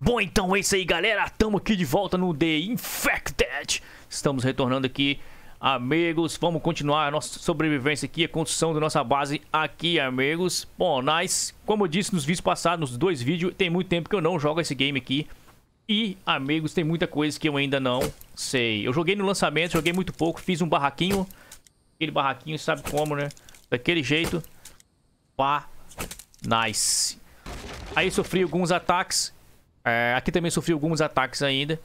Bom, então é isso aí, galera. estamos aqui de volta no The Infected. Estamos retornando aqui, amigos. Vamos continuar a nossa sobrevivência aqui, a construção da nossa base aqui, amigos. Bom, nós, como eu disse nos vídeos passados, nos dois vídeos, tem muito tempo que eu não jogo esse game aqui. E, amigos, tem muita coisa que eu ainda não sei. Eu joguei no lançamento, joguei muito pouco, fiz um barraquinho. Aquele barraquinho, sabe como, né? Daquele jeito. Pá. Nice. Aí sofri alguns ataques é, aqui também sofri alguns ataques ainda.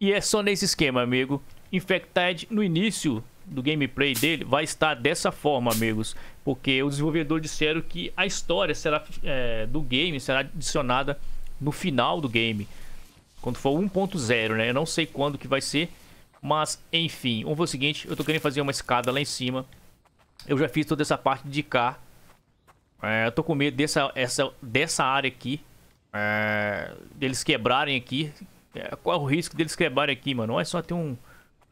E é só nesse esquema, amigo. Infected, no início do gameplay dele, vai estar dessa forma, amigos. Porque os desenvolvedores disseram que a história será é, do game será adicionada no final do game. Quando for 1.0, né? Eu não sei quando que vai ser. Mas, enfim. Vamos fazer o seguinte. Eu tô querendo fazer uma escada lá em cima. Eu já fiz toda essa parte de cá. É, eu tô com medo dessa, essa, dessa área aqui é, deles quebrarem aqui. É, qual é o risco deles quebrarem aqui, mano? Olha só, tem um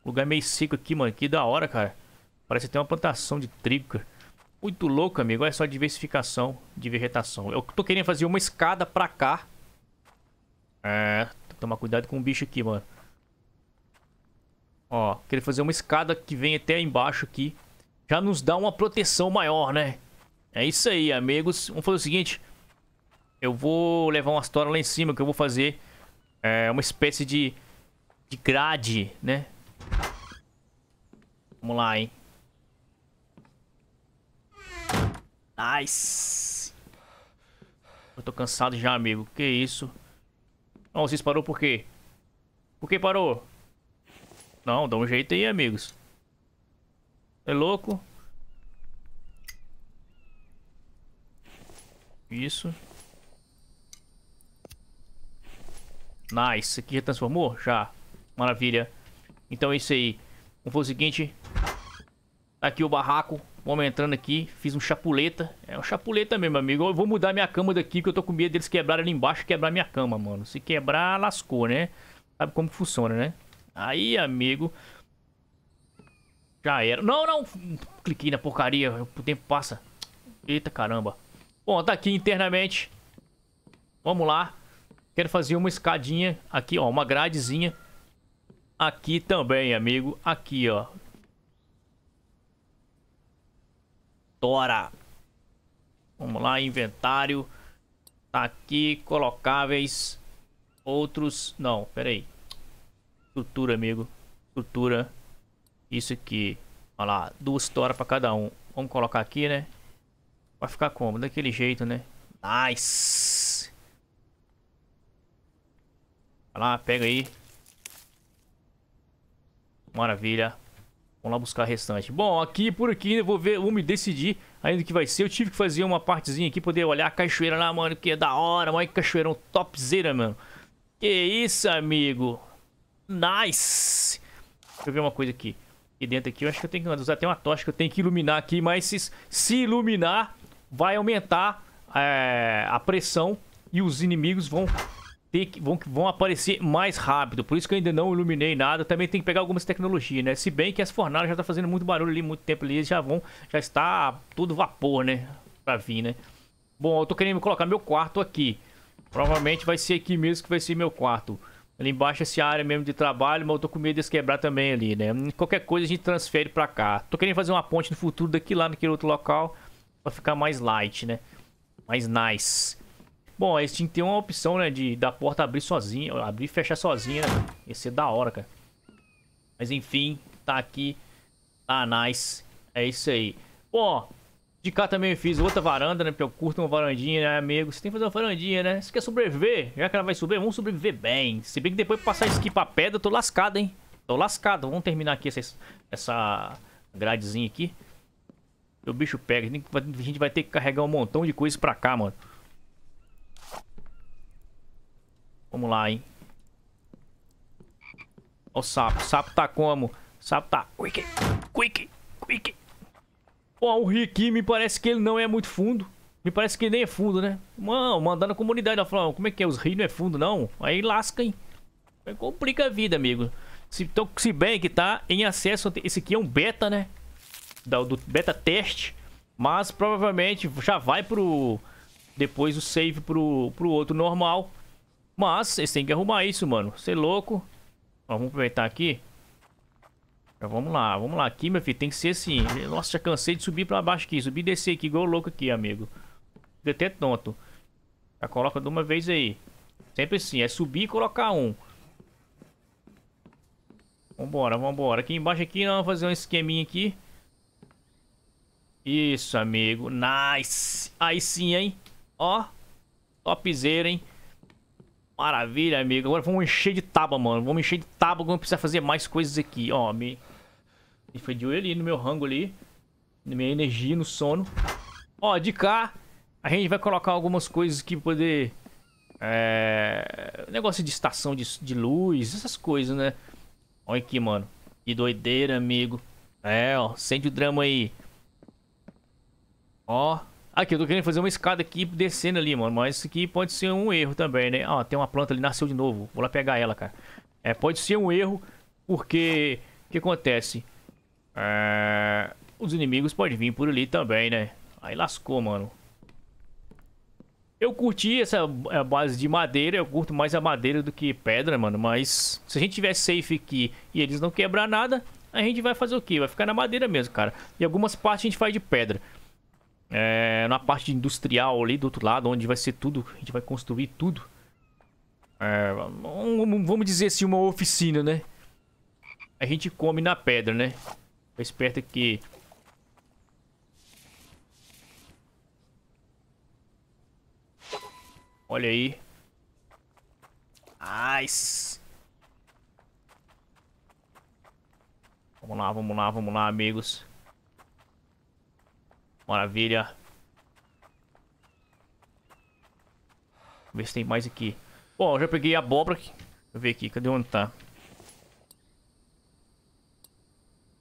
lugar meio seco aqui, mano. Que da hora, cara. Parece até uma plantação de trigo, cara. Muito louco, amigo. Olha só a diversificação de vegetação. Eu tô querendo fazer uma escada pra cá. É, tomar cuidado com o bicho aqui, mano. Ó, queria fazer uma escada que vem até embaixo aqui. Já nos dá uma proteção maior, né? É isso aí, amigos. Vamos fazer o seguinte eu vou levar uma história lá em cima, que eu vou fazer é, uma espécie de, de grade, né? Vamos lá, hein? Nice! Eu tô cansado já, amigo. Que isso? Não, vocês parou por quê? Por que parou? Não, dá um jeito aí, amigos. É louco? Isso. Nice. Aqui já transformou? Já. Maravilha. Então é isso aí. Vamos fazer o seguinte. Tá aqui o barraco. Vamos entrando aqui. Fiz um chapuleta. É um chapuleta mesmo, amigo. Eu vou mudar minha cama daqui, porque eu tô com medo deles quebrarem ali embaixo quebrar minha cama, mano. Se quebrar, lascou, né? Sabe como funciona, né? Aí, amigo... Já era. Não, não! Cliquei na porcaria. O tempo passa. Eita, caramba. Bom, tá aqui internamente. Vamos lá. Quero fazer uma escadinha aqui, ó, uma gradezinha. Aqui também, amigo. Aqui, ó. Tora. Vamos lá, inventário. Tá aqui, colocáveis. Outros... Não, peraí. Estrutura, amigo. Estrutura. Isso aqui. Olha lá, duas toras pra cada um. Vamos colocar aqui, né? Vai ficar como? Daquele jeito, né? Nice! Vai lá, pega aí. Maravilha. Vamos lá buscar a restante. Bom, aqui por aqui eu vou ver, vou me decidir ainda que vai ser. Eu tive que fazer uma partezinha aqui, poder olhar a cachoeira lá, mano, que é da hora. Olha que cachoeirão topzera, mano. Que isso, amigo. Nice. Deixa eu ver uma coisa aqui. Aqui dentro aqui, eu acho que eu tenho que usar até uma tocha que eu tenho que iluminar aqui. Mas se, se iluminar, vai aumentar é, a pressão e os inimigos vão ter que, vão, vão aparecer mais rápido. Por isso que eu ainda não iluminei nada. Também tem que pegar algumas tecnologias, né? Se bem que as fornalhas já tá fazendo muito barulho ali, muito tempo ali, já vão, já está todo vapor, né? Pra vir, né? Bom, eu tô querendo colocar meu quarto aqui. Provavelmente vai ser aqui mesmo que vai ser meu quarto. Ali embaixo essa área mesmo de trabalho, mas eu tô com medo de quebrar também ali, né? Qualquer coisa a gente transfere pra cá. Tô querendo fazer uma ponte no futuro daqui lá naquele outro local pra ficar mais light, né? Mais nice. Bom, a Steam tem uma opção, né, de da porta abrir sozinha, abrir e fechar sozinha, né? Ia ser da hora, cara. Mas enfim, tá aqui, tá nice, é isso aí. Bom, de cá também eu fiz outra varanda, né, porque eu curto uma varandinha, né, amigo? Você tem que fazer uma varandinha, né? Se quer sobreviver, já que ela vai subir, vamos sobreviver bem. Se bem que depois passar isso aqui pra pedra, eu tô lascado, hein? Tô lascado, vamos terminar aqui essa, essa gradezinha aqui. O bicho pega, a gente vai ter que carregar um montão de coisa pra cá, mano. Vamos lá, hein. Ó o sapo. O sapo tá como? O sapo tá... Quick, quick, quick. Ó, o Rick me parece que ele não é muito fundo. Me parece que ele nem é fundo, né? Mano, mandando a comunidade. Ela falou, como é que é? Os rios não é fundo, não? Aí lasca, hein? Aí complica a vida, amigo. Se, então, se bem que tá em acesso... Esse aqui é um beta, né? Do, do beta teste. Mas provavelmente já vai pro... Depois o save pro, pro outro normal. Mas vocês têm que arrumar isso, mano. Você é louco. vamos aproveitar aqui. vamos lá, vamos lá. Aqui, meu filho, tem que ser assim. Nossa, já cansei de subir pra baixo aqui. Subir e descer aqui, igual louco aqui, amigo. Fica até tonto. Já coloca de uma vez aí. Sempre assim, é subir e colocar um. Vambora, vambora. Aqui embaixo aqui, nós vamos fazer um esqueminha aqui. Isso, amigo. Nice. Aí sim, hein. Ó. Topzera, hein. Maravilha, amigo. Agora vamos encher de tábua, mano. Vamos encher de tábua. Vamos precisar fazer mais coisas aqui. Ó, me... me foi de olho no meu rango ali. Na minha energia, no sono. Ó, de cá. A gente vai colocar algumas coisas que poder... É... Negócio de estação de, de luz. Essas coisas, né? Olha aqui, mano. Que doideira, amigo. É, ó. Sente o drama aí. Ó. Aqui, eu tô querendo fazer uma escada aqui descendo ali, mano. Mas isso aqui pode ser um erro também, né? Ó, ah, tem uma planta ali, nasceu de novo. Vou lá pegar ela, cara. É, pode ser um erro, porque... O que acontece? É... Os inimigos podem vir por ali também, né? Aí lascou, mano. Eu curti essa é, base de madeira, eu curto mais a madeira do que pedra, mano. Mas se a gente tiver safe aqui e eles não quebrar nada, a gente vai fazer o quê? Vai ficar na madeira mesmo, cara. E algumas partes a gente faz de pedra. É, na parte industrial ali do outro lado, onde vai ser tudo, a gente vai construir tudo. É, vamos dizer assim, uma oficina, né? A gente come na pedra, né? Tô esperto aqui. Olha aí. Nice. Vamos lá, vamos lá, vamos lá, amigos. Maravilha. ver se tem mais aqui. Bom, já peguei a abóbora. Aqui. Deixa eu ver aqui, cadê onde tá?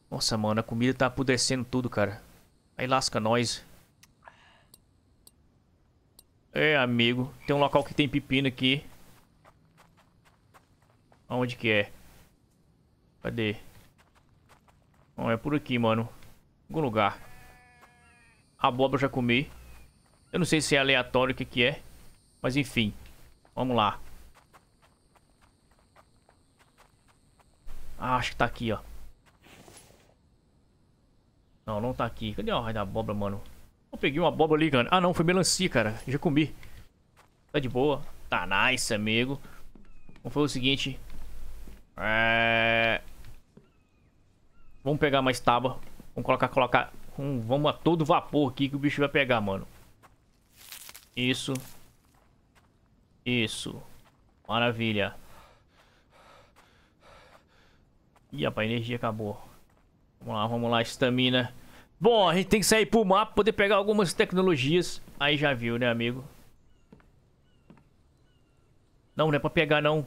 Nossa, mano, a comida tá apodrecendo tudo, cara. Aí lasca nós. É, amigo. Tem um local que tem pepino aqui. Aonde que é? Cadê? Não, é por aqui, mano. Algum lugar. Abóbora já comi. Eu não sei se é aleatório o que, que é. Mas enfim. Vamos lá. Ah, acho que tá aqui, ó. Não, não tá aqui. Cadê a raio da abóbora, mano? Eu peguei uma abóbora ali, cara. Ah, não. Foi melancia, cara. Já comi. Tá de boa. Tá nice, amigo. Vamos foi o seguinte. É... Vamos pegar mais tábua. Vamos colocar, colocar com... Vamos a todo vapor aqui que o bicho vai pegar, mano. Isso. Isso. Maravilha. Ih, rapaz, a energia acabou. Vamos lá, vamos lá, estamina. Bom, a gente tem que sair pro mapa, poder pegar algumas tecnologias. Aí já viu, né, amigo? Não, não é pra pegar, não.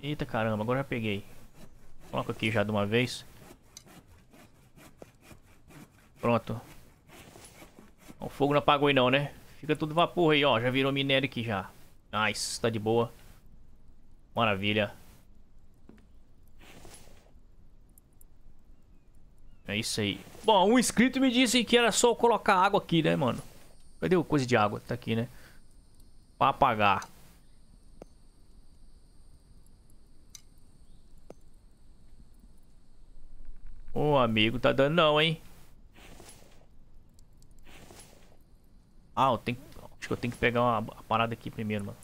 Eita, caramba, agora já peguei. Coloca aqui já de uma vez. Pronto. O fogo não apagou aí não, né? Fica tudo vapor aí, ó. Já virou minério aqui já. Nice, tá de boa. Maravilha. É isso aí. Bom, um inscrito me disse que era só colocar água aqui, né, mano? Cadê o coisa de água? Tá aqui, né? Pra apagar. Ô, amigo, tá dando não, hein? Ah, eu tenho Acho que eu tenho que pegar uma, a parada aqui primeiro, mano.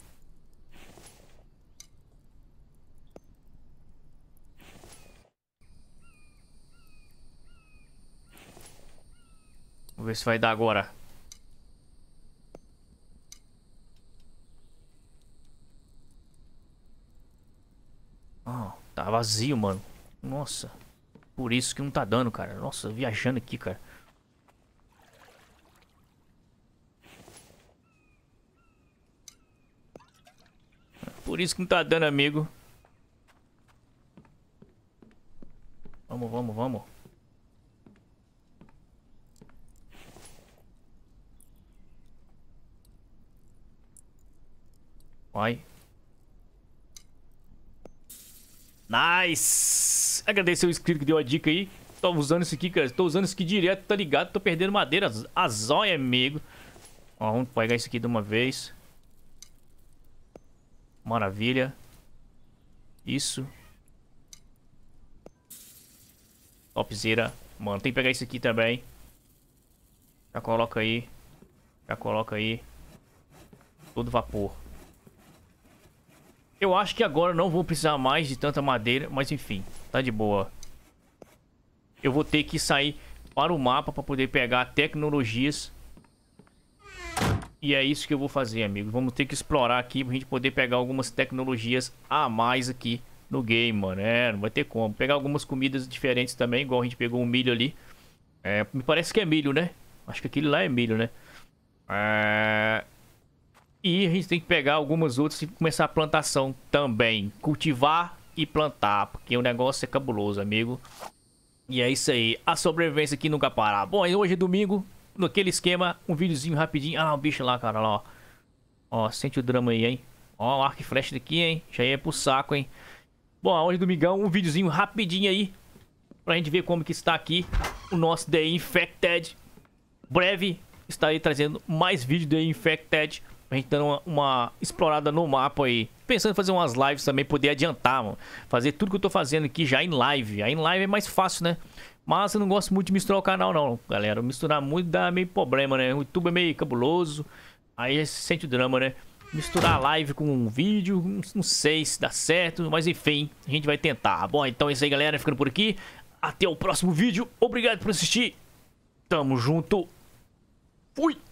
Vamos ver se vai dar agora. Ah, tá vazio, mano. Nossa. Por isso que não tá dando, cara. Nossa, viajando aqui, cara. isso que não tá dando, amigo. Vamos, vamos, vamos. Vai. Nice! Agradecer o inscrito que deu a dica aí. Tô usando isso aqui, cara. Tô usando isso aqui direto, tá ligado? Tô perdendo madeira. A zóia, amigo. Ó, vamos pegar isso aqui de uma vez. Maravilha. Isso. Topzera. Mano, tem que pegar isso aqui também. Já coloca aí. Já coloca aí. Todo vapor. Eu acho que agora não vou precisar mais de tanta madeira, mas enfim, tá de boa. Eu vou ter que sair para o mapa para poder pegar tecnologias e é isso que eu vou fazer, amigo. Vamos ter que explorar aqui pra gente poder pegar algumas tecnologias a mais aqui no game, mano. É, não vai ter como. Pegar algumas comidas diferentes também, igual a gente pegou um milho ali. É, me parece que é milho, né? Acho que aquele lá é milho, né? É... E a gente tem que pegar algumas outras e começar a plantação também. Cultivar e plantar, porque o negócio é cabuloso, amigo. E é isso aí. A sobrevivência aqui nunca parar. Bom, hoje é domingo naquele esquema, um videozinho rapidinho. Ah o bicho lá, cara, lá, ó. Ó, sente o drama aí, hein? Ó, o arco e flecha daqui, hein? Já ia pro saco, hein? Bom, hoje domingão, um videozinho rapidinho aí. Pra gente ver como que está aqui o nosso The Infected. Breve, estarei trazendo mais vídeo The Infected. a gente dando uma, uma explorada no mapa aí. Pensando em fazer umas lives também, poder adiantar, mano. Fazer tudo que eu tô fazendo aqui já em live. Aí em live é mais fácil, né? Mas eu não gosto muito de misturar o canal, não, galera. Misturar muito dá meio problema, né? O YouTube é meio cabuloso. Aí você sente o drama, né? Misturar a live com um vídeo, não sei se dá certo, mas enfim, a gente vai tentar. Tá bom, então é isso aí, galera. Ficando por aqui. Até o próximo vídeo. Obrigado por assistir. Tamo junto. Fui!